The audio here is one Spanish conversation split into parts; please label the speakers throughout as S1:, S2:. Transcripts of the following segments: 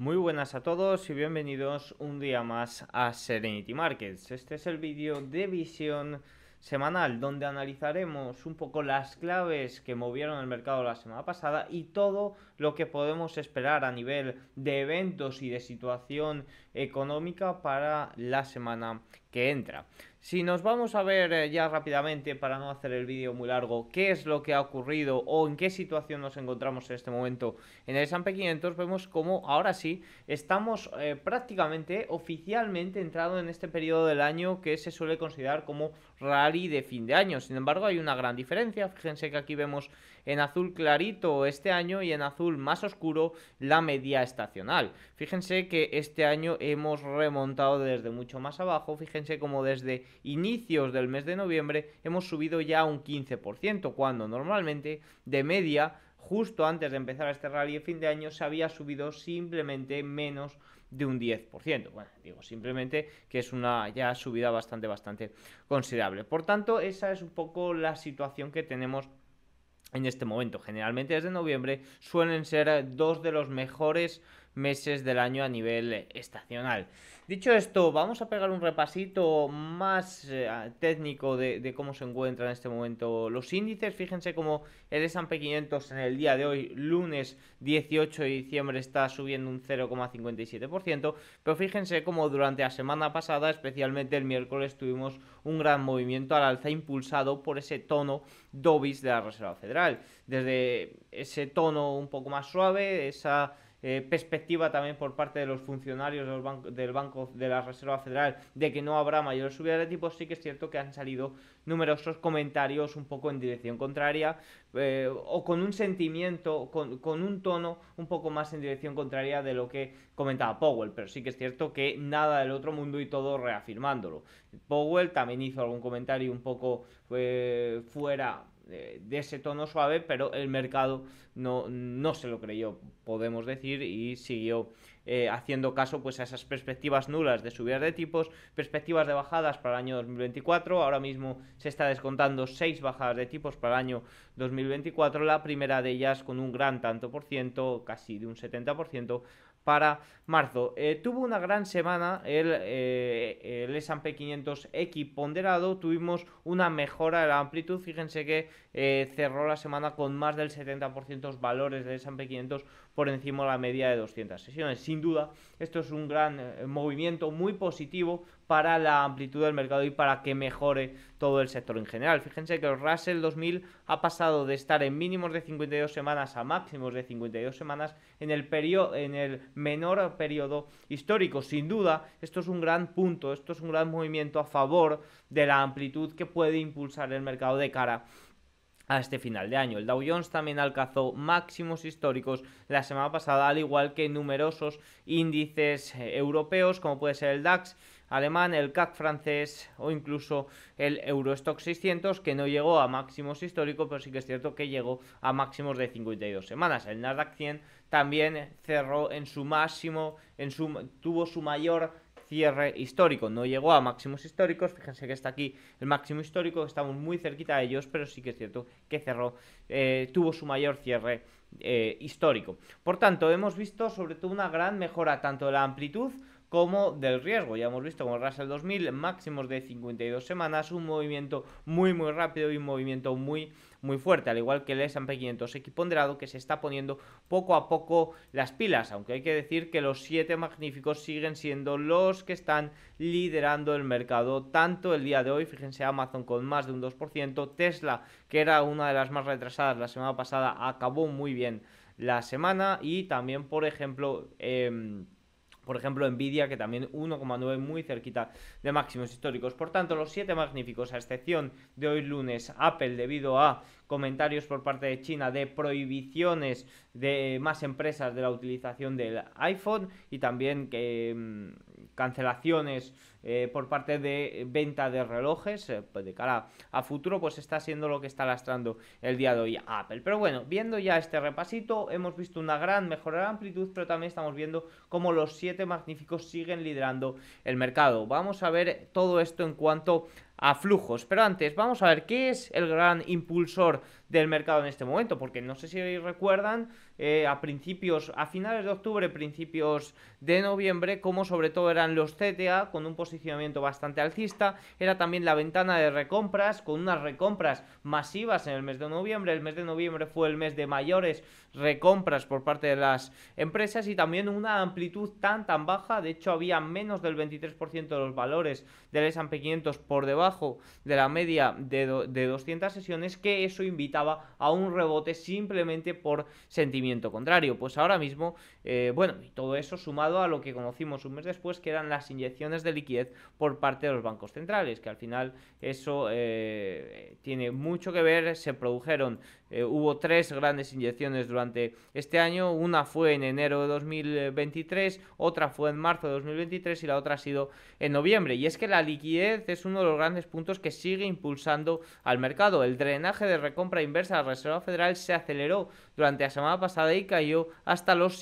S1: Muy buenas a todos y bienvenidos un día más a Serenity Markets. Este es el vídeo de visión semanal donde analizaremos un poco las claves que movieron el mercado la semana pasada y todo lo que podemos esperar a nivel de eventos y de situación económica para la semana que entra. Si nos vamos a ver eh, ya rápidamente, para no hacer el vídeo muy largo, qué es lo que ha ocurrido o en qué situación nos encontramos en este momento en el S&P 500, vemos cómo ahora sí estamos eh, prácticamente oficialmente entrado en este periodo del año que se suele considerar como rally de fin de año. Sin embargo, hay una gran diferencia. Fíjense que aquí vemos en azul clarito este año y en azul más oscuro la media estacional. Fíjense que este año hemos remontado desde mucho más abajo, fíjense como desde inicios del mes de noviembre hemos subido ya un 15%, cuando normalmente de media justo antes de empezar este rally de fin de año se había subido simplemente menos de un 10%. Bueno, digo simplemente que es una ya subida bastante, bastante considerable. Por tanto, esa es un poco la situación que tenemos en este momento. Generalmente desde noviembre suelen ser dos de los mejores meses del año a nivel eh, estacional. Dicho esto, vamos a pegar un repasito más eh, técnico de, cómo se encuentran en este momento los índices. Fíjense cómo el S&P 500 en el día de hoy, lunes 18 de diciembre, está subiendo un 0,57%, pero fíjense cómo durante la semana pasada, especialmente el miércoles, tuvimos un gran movimiento al alza impulsado por ese tono dovish de la Reserva Federal. Desde ese tono un poco más suave, esa eh, perspectiva también por parte de los funcionarios del Banco de la Reserva Federal de que no habrá mayor subida de tipos, sí que es cierto que han salido numerosos comentarios un poco en dirección contraria eh, o con un sentimiento, con, un tono un poco más en dirección contraria de lo que comentaba Powell, pero sí que es cierto que nada del otro mundo y todo reafirmándolo. Powell también hizo algún comentario un poco eh, fuera de, ese tono suave, pero el mercado no, no se lo creyó, podemos decir, y siguió eh, haciendo caso pues, a esas perspectivas nulas de subidas de tipos, perspectivas de bajadas para el año 2024. Ahora mismo se está descontando seis bajadas de tipos para el año 2024, la primera de ellas con un gran tanto por ciento, casi de un 70% para marzo. Eh, tuvo una gran semana el, eh, el S&P 500X ponderado, tuvimos una mejora de la amplitud, fíjense que eh, cerró la semana con más del 70% los valores del S&P 500 por encima de la media de 200 sesiones. Sin duda, esto es un gran eh, movimiento muy positivo para la amplitud del mercado y para que mejore todo el sector en general. Fíjense que el Russell 2000 ha pasado de estar en mínimos de 52 semanas a máximos de 52 semanas en el periodo en el menor periodo histórico. Sin duda, esto es un gran punto, esto es un gran movimiento a favor de la amplitud que puede impulsar el mercado de cara a este final de año. El Dow Jones también alcanzó máximos históricos la semana pasada, al igual que numerosos índices eh, europeos, como puede ser el DAX, alemán, el CAC francés o incluso el Eurostock 600 que no llegó a máximos históricos, pero sí que es cierto que llegó a máximos de 52 semanas. El Nasdaq 100 también cerró en su máximo, en su, tuvo su mayor cierre histórico. No llegó a máximos históricos. Fíjense que está aquí el máximo histórico. Estamos muy cerquita de ellos, pero sí que es cierto que cerró, eh, tuvo su mayor cierre eh, histórico. Por tanto, hemos visto sobre todo una gran mejora tanto de la amplitud como del riesgo. Ya hemos visto con el Russell 2000 máximos de 52 semanas, un movimiento muy muy rápido y un movimiento muy muy fuerte, al igual que el S&P 500 ponderado, que se está poniendo poco a poco las pilas, aunque hay que decir que los 7 magníficos siguen siendo los que están liderando el mercado tanto el día de hoy, fíjense Amazon con más de un 2%, Tesla que era una de las más retrasadas la semana pasada acabó muy bien la semana y también por ejemplo eh, por ejemplo, Nvidia, que también 1,9 muy cerquita de máximos históricos. Por tanto, los siete magníficos, a excepción de hoy lunes, Apple debido a comentarios por parte de China de prohibiciones de más empresas de la utilización del iPhone y también que mm, cancelaciones eh, por parte de venta de relojes eh, pues de cara a futuro, pues está siendo lo que está lastrando el día de hoy Apple. Pero bueno, viendo ya este repasito, hemos visto una gran mejora de amplitud, pero también estamos viendo cómo los siete magníficos siguen liderando el mercado. Vamos a ver todo esto en cuanto a a flujos. Pero antes, vamos a ver qué es el gran impulsor del mercado en este momento, porque no sé si recuerdan eh, a principios, a finales de octubre, principios de noviembre, como sobre todo eran los CTA con un posicionamiento bastante alcista, era también la ventana de recompras con unas recompras masivas en el mes de noviembre, el mes de noviembre fue el mes de mayores recompras por parte de las empresas y también una amplitud tan tan baja, de hecho había menos del 23% de los valores del S&P 500 por debajo de la media de, de 200 sesiones que eso invita a un rebote simplemente por sentimiento contrario. Pues ahora mismo, eh, bueno, y todo eso sumado a lo que conocimos un mes después, que eran las inyecciones de liquidez por parte de los bancos centrales, que al final eso eh, tiene mucho que ver. Se produjeron, eh, hubo tres grandes inyecciones durante este año. Una fue en enero de 2023, otra fue en marzo de 2023 y la otra ha sido en noviembre. Y es que la liquidez es uno de los grandes puntos que sigue impulsando al mercado. El drenaje de recompra inversa de la Reserva Federal se aceleró durante la semana pasada y cayó hasta los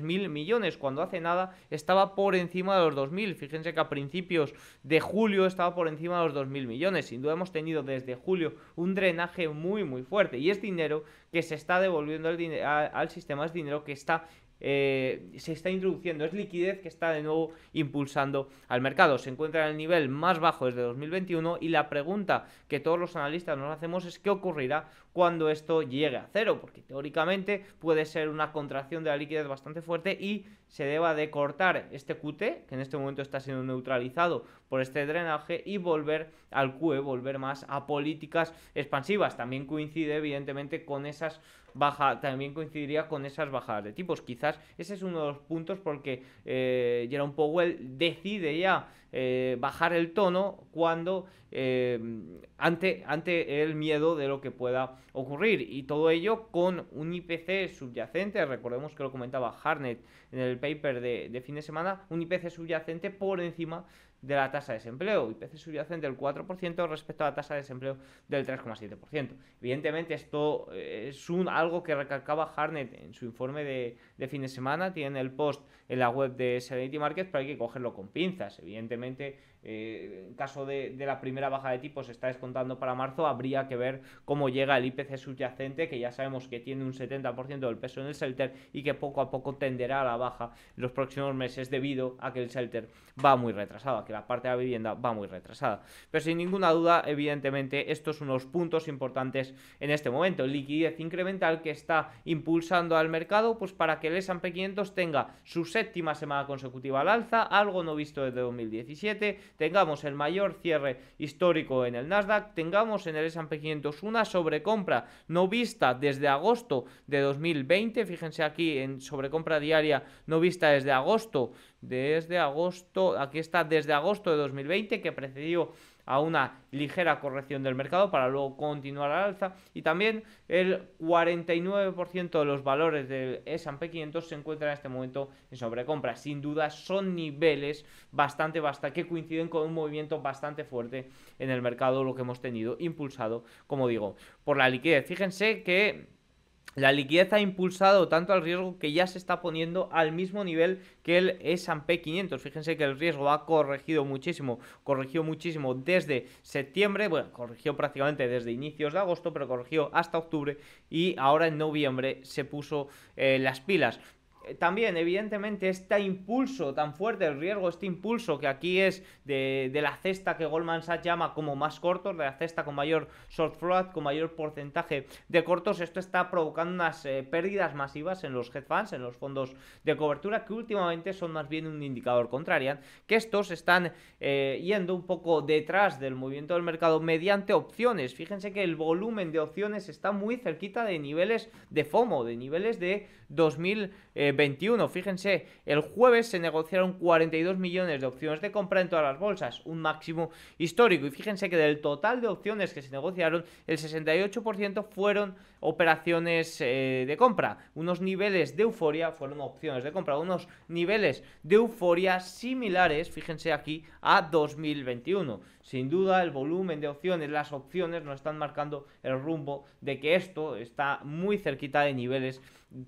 S1: mil millones, cuando hace nada estaba por encima de los 2.000. Fíjense que a principios de julio estaba por encima de los mil millones. Sin duda hemos tenido de de julio un drenaje muy muy fuerte y es dinero que se está devolviendo al, al sistema, es dinero que está eh, se está introduciendo, es liquidez que está de nuevo impulsando al mercado. Se encuentra en el nivel más bajo desde 2021 y la pregunta que todos los analistas nos hacemos es qué ocurrirá cuando esto llegue a cero, porque teóricamente puede ser una contracción de la liquidez bastante fuerte y se deba de cortar este QT, que en este momento está siendo neutralizado por este drenaje, y volver al QE, volver más a políticas expansivas. También coincide evidentemente con esas baja también coincidiría con esas bajadas de tipos. Quizás ese es uno de los puntos porque eh, Jerome Powell decide ya eh, bajar el tono cuando eh, ante, ante el miedo de lo que pueda ocurrir y todo ello con un IPC subyacente, recordemos que lo comentaba Harnett en el paper de, de fin de semana, un IPC subyacente por encima de la tasa de desempleo, IPC subyacente del 4% respecto a la tasa de desempleo del 3,7%. Evidentemente esto eh, es un, algo que recalcaba Harnett en su informe de, de fin de semana, tiene el post en la web de Serenity Markets, pero hay que cogerlo con pinzas. Evidentemente, eh, en caso de, la primera baja de tipos se está descontando para marzo, habría que ver cómo llega el IPC subyacente, que ya sabemos que tiene un 70% del peso en el shelter y que poco a poco tenderá a la baja en los próximos meses debido a que el shelter va muy retrasado, a que la parte de la vivienda va muy retrasada. Pero sin ninguna duda, evidentemente, estos son los puntos importantes en este momento. Liquidez incremental que está impulsando al mercado pues para que el S&P 500 tenga sus séptima semana consecutiva al alza, algo no visto desde 2017, tengamos el mayor cierre histórico en el Nasdaq, tengamos en el S&P 500 una sobrecompra no vista desde agosto de 2020, fíjense aquí en sobrecompra diaria no vista desde agosto, desde agosto, aquí está desde agosto de 2020 que precedió a una ligera corrección del mercado para luego continuar al alza y también el 49% de los valores del S&P 500 se encuentran en este momento en sobrecompra. Sin duda son niveles bastante basta que coinciden con un movimiento bastante fuerte en el mercado lo que hemos tenido impulsado, como digo, por la liquidez. Fíjense que la liquidez ha impulsado tanto al riesgo que ya se está poniendo al mismo nivel que el S&P 500. Fíjense que el riesgo ha corregido muchísimo, corrigió muchísimo desde septiembre, bueno, corrigió prácticamente desde inicios de agosto, pero corrigió hasta octubre y ahora en noviembre se puso eh, las pilas también, evidentemente, este impulso tan fuerte, el riesgo, este impulso que aquí es de, la cesta que Goldman Sachs llama como más cortos, de la cesta con mayor short float, con mayor porcentaje de cortos, esto está provocando unas eh, pérdidas masivas en los hedge funds, en los fondos de cobertura, que últimamente son más bien un indicador contrario, que estos están eh, yendo un poco detrás del movimiento del mercado mediante opciones. Fíjense que el volumen de opciones está muy cerquita de niveles de FOMO, de niveles de 2000. 21. Fíjense, el jueves se negociaron 42 millones de opciones de compra en todas las bolsas, un máximo histórico. Y fíjense que del total de opciones que se negociaron, el 68% fueron operaciones eh, de compra. Unos niveles de euforia, fueron opciones de compra, unos niveles de euforia similares, fíjense aquí, a 2021. Sin duda, el volumen de opciones, las opciones nos están marcando el rumbo de que esto está muy cerquita de niveles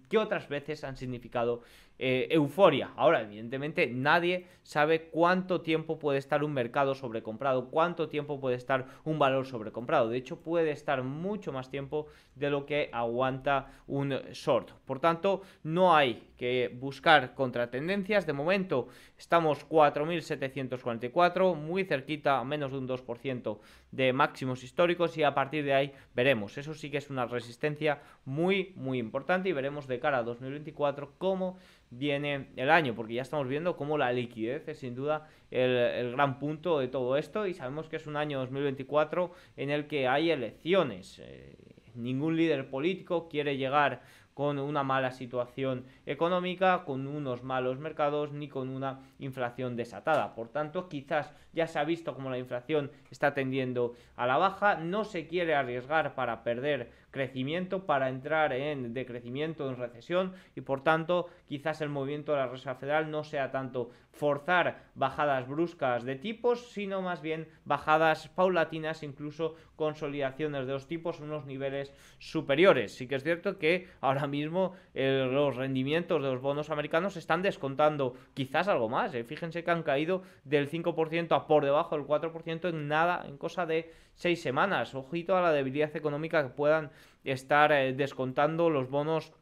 S1: que otras veces han significado eh, euforia. Ahora, evidentemente, nadie sabe cuánto tiempo puede estar un mercado sobrecomprado, cuánto tiempo puede estar un valor sobrecomprado. De hecho, puede estar mucho más tiempo de lo que aguanta un short. Por tanto, no hay que buscar contratendencias. De momento, estamos 4.744, muy cerquita, a menos de un 2% de máximos históricos y a partir de ahí veremos. Eso sí que es una resistencia muy, muy importante y veremos de cara a 2024 cómo viene el año, porque ya estamos viendo cómo la liquidez es sin duda el, gran punto de todo esto y sabemos que es un año 2024 en el que hay elecciones. Eh, ningún líder político quiere llegar con una mala situación económica, con unos malos mercados ni con una inflación desatada. Por tanto, quizás ya se ha visto como la inflación está tendiendo a la baja, no se quiere arriesgar para perder crecimiento para entrar en decrecimiento, en recesión y por tanto quizás el movimiento de la Reserva Federal no sea tanto forzar bajadas bruscas de tipos, sino más bien bajadas paulatinas, incluso consolidaciones de los tipos en unos niveles superiores. Sí que es cierto que ahora mismo eh, los rendimientos de los bonos americanos están descontando quizás algo más. Eh. Fíjense que han caído del 5% a por debajo del 4% en nada, en cosa de seis semanas. Ojito a la debilidad económica que puedan estar eh, descontando los bonos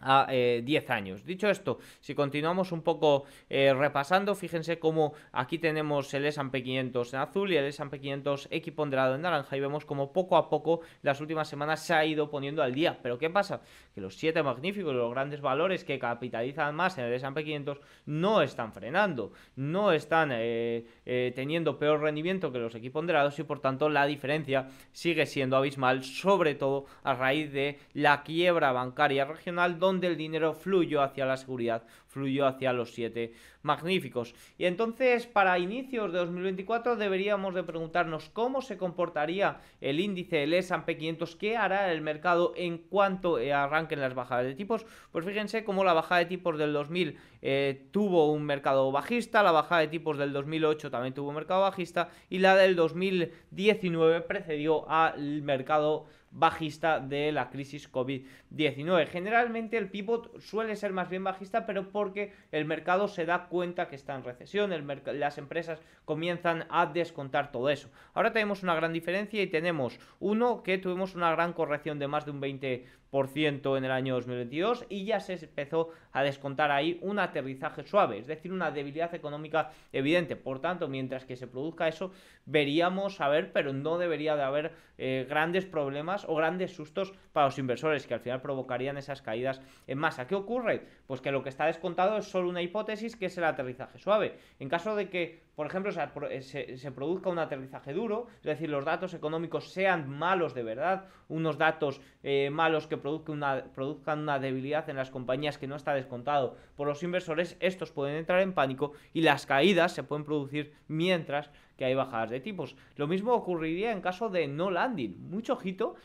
S1: a 10 eh, años. Dicho esto, si continuamos un poco eh, repasando, fíjense cómo aquí tenemos el S&P 500 en azul y el S&P 500 equiponderado en naranja y vemos como poco a poco las últimas semanas se ha ido poniendo al día. Pero ¿qué pasa? Que los siete magníficos, los grandes valores que capitalizan más en el S&P 500 no están frenando, no están eh, teniendo peor rendimiento que los equiponderados y por tanto la diferencia sigue siendo abismal, sobre todo a raíz de la quiebra bancaria regional donde el dinero fluyó hacia la seguridad, fluyó hacia los siete magníficos. Y entonces, para inicios de 2024 deberíamos de preguntarnos cómo se comportaría el índice, el S&P 500, qué hará el mercado en cuanto eh, arranquen las bajadas de tipos. Pues fíjense cómo la bajada de tipos del 2000 eh, tuvo un mercado bajista, la bajada de tipos del 2008 también tuvo un mercado bajista y la del 2019 precedió al mercado bajista de la crisis COVID-19. Generalmente el pivot suele ser más bien bajista, pero porque el mercado se da cuenta que está en recesión, las empresas comienzan a descontar todo eso. Ahora tenemos una gran diferencia y tenemos uno que tuvimos una gran corrección de más de un 20 en el año 2022 y ya se empezó a descontar ahí un aterrizaje suave, es decir, una debilidad económica evidente. Por tanto, mientras que se produzca eso, veríamos a ver, pero no debería de haber eh, grandes problemas o grandes sustos para los inversores que al final provocarían esas caídas en masa. ¿Qué ocurre? Pues que lo que está descontado es solo una hipótesis que es el aterrizaje suave. En caso de que por ejemplo, eh, se, se, produzca un aterrizaje duro, es decir, los datos económicos sean malos de verdad, unos datos eh, malos que produzcan una, produzcan una debilidad en las compañías que no está descontado por los inversores, estos pueden entrar en pánico y las caídas se pueden producir mientras que hay bajadas de tipos. Lo mismo ocurriría en caso de no landing. Mucho ojito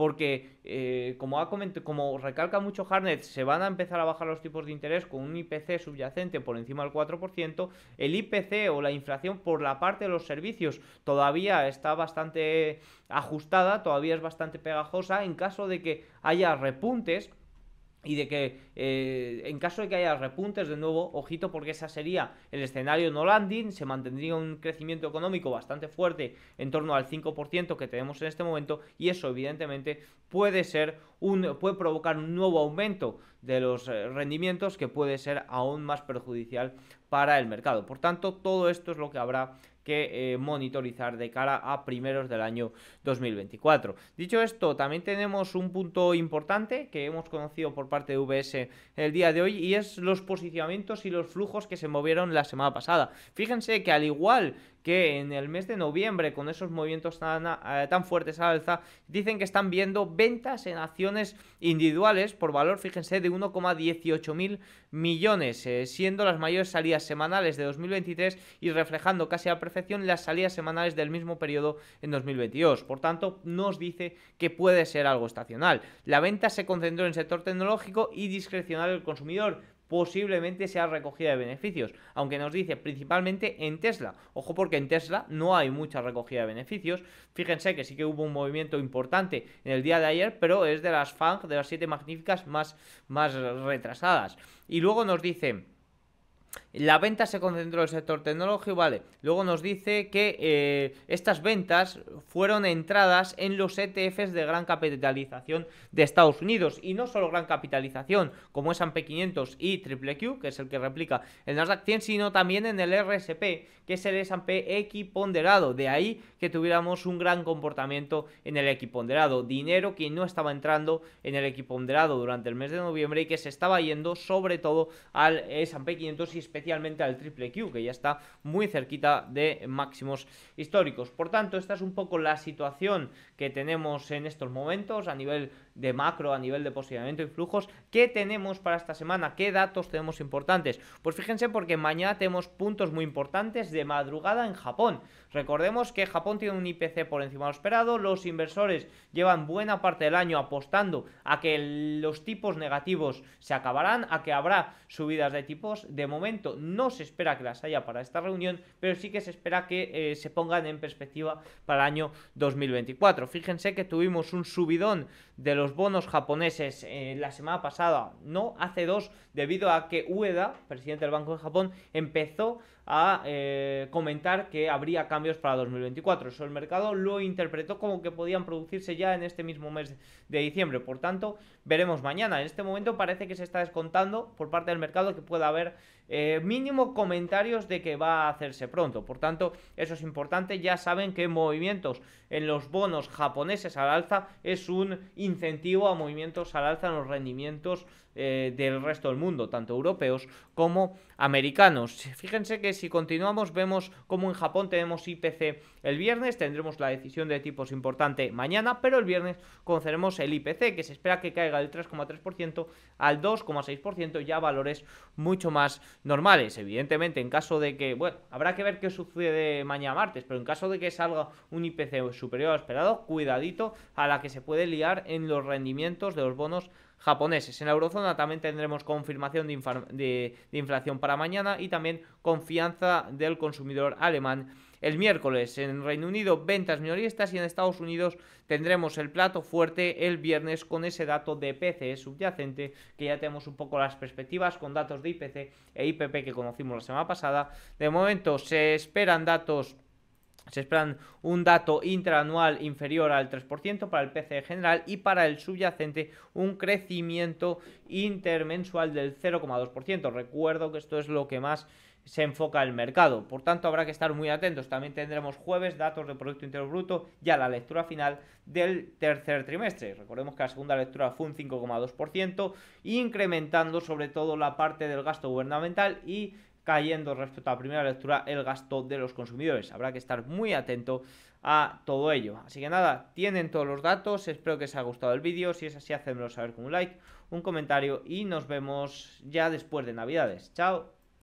S1: porque eh, como, como recalca mucho Harnett, se van a empezar a bajar los tipos de interés con un IPC subyacente por encima del 4%, el IPC o la inflación por la parte de los servicios todavía está bastante ajustada, todavía es bastante pegajosa, en caso de que haya repuntes, y de que eh, en caso de que haya repuntes de nuevo, ojito porque ese sería el escenario no landing, se mantendría un crecimiento económico bastante fuerte en torno al 5% que tenemos en este momento y eso evidentemente puede ser puede provocar un nuevo aumento de los eh, rendimientos que puede ser aún más perjudicial para el mercado. Por tanto, todo esto es lo que habrá que eh, monitorizar de cara a primeros del año 2024. Dicho esto, también tenemos un punto importante que hemos conocido por parte de VS el día de hoy y es los posicionamientos y los flujos que se movieron la semana pasada. Fíjense que al igual que en el mes de noviembre, con esos movimientos tan, eh, tan fuertes al alza, dicen que están viendo ventas en acciones individuales por valor, fíjense, de 1,18 mil millones, eh, siendo las mayores salidas semanales de 2023 y reflejando casi a perfección las salidas semanales del mismo periodo en 2022. Por tanto, nos dice que puede ser algo estacional. La venta se concentró en el sector tecnológico y discrecional del consumidor posiblemente sea recogida de beneficios, aunque nos dice principalmente en Tesla. Ojo porque en Tesla no hay mucha recogida de beneficios. Fíjense que sí que hubo un movimiento importante en el día de ayer, pero es de las FANG, de las siete magníficas más, más retrasadas. Y luego nos dice la venta se concentró en el sector tecnológico, vale. Luego nos dice que eh, estas ventas fueron entradas en los ETFs de gran capitalización de Estados Unidos. Y no solo gran capitalización, como es S&P500 y Triple Q, que es el que replica el Nasdaq 100, sino también en el RSP, que es el S&P ponderado De ahí que tuviéramos un gran comportamiento en el equiponderado. Dinero que no estaba entrando en el equiponderado durante el mes de noviembre y que se estaba yendo sobre todo al S&P 500 y especialmente al triple Q, que ya está muy cerquita de máximos históricos. Por tanto, esta es un poco la situación que tenemos en estos momentos a nivel de macro, a nivel de posicionamiento y flujos. ¿Qué tenemos para esta semana? ¿Qué datos tenemos importantes? Pues fíjense porque mañana tenemos puntos muy importantes de madrugada en Japón. Recordemos que Japón tiene un IPC por encima de lo esperado, los inversores llevan buena parte del año apostando a que los tipos negativos se acabarán, a que habrá subidas de tipos. De momento no se espera que las haya para esta reunión, pero sí que se espera que eh, se pongan en perspectiva para el año 2024. Fíjense que tuvimos un subidón de los bonos japoneses eh, la semana pasada, no hace dos, debido a que Ueda, presidente del Banco de Japón, empezó a eh, comentar que habría cambios para 2024. Eso el mercado lo interpretó como que podían producirse ya en este mismo mes de diciembre. Por tanto, veremos mañana. En este momento parece que se está descontando por parte del mercado que pueda haber eh, mínimo comentarios de que va a hacerse pronto. Por tanto, eso es importante. Ya saben que movimientos en los bonos japoneses al alza es un incentivo a movimientos al alza en los rendimientos eh, del resto del mundo, tanto europeos como americanos. Fíjense que si continuamos vemos como en Japón tenemos IPC el viernes, tendremos la decisión de tipos importante mañana, pero el viernes conoceremos el IPC, que se espera que caiga del 3,3% al 2,6%, ya valores mucho más normales. Evidentemente, en caso de que, bueno, habrá que ver qué sucede mañana martes, pero en caso de que salga un IPC superior al esperado, cuidadito a la que se puede liar en los rendimientos de los bonos japoneses. En la eurozona también tendremos confirmación de, de inflación para mañana y también confianza del consumidor alemán el miércoles. En Reino Unido, ventas minoristas y en Estados Unidos tendremos el plato fuerte el viernes con ese dato de PCE subyacente, que ya tenemos un poco las perspectivas con datos de IPC e IPP que conocimos la semana pasada. De momento se esperan datos se esperan un dato interanual inferior al 3% para el PCE general y para el subyacente un crecimiento intermensual del 0,2%. Recuerdo que esto es lo que más se enfoca el mercado. Por tanto, habrá que estar muy atentos. También tendremos jueves datos de Producto Interior Bruto, y ya la lectura final del tercer trimestre. Recordemos que la segunda lectura fue un 5,2%, incrementando sobre todo la parte del gasto gubernamental y cayendo respecto a la primera lectura el gasto de los consumidores. Habrá que estar muy atento a todo ello. Así que nada, tienen todos los datos, espero que os haya gustado el vídeo, si es así hacedmelo saber con un like, un comentario y nos vemos ya después de Navidades. Chao.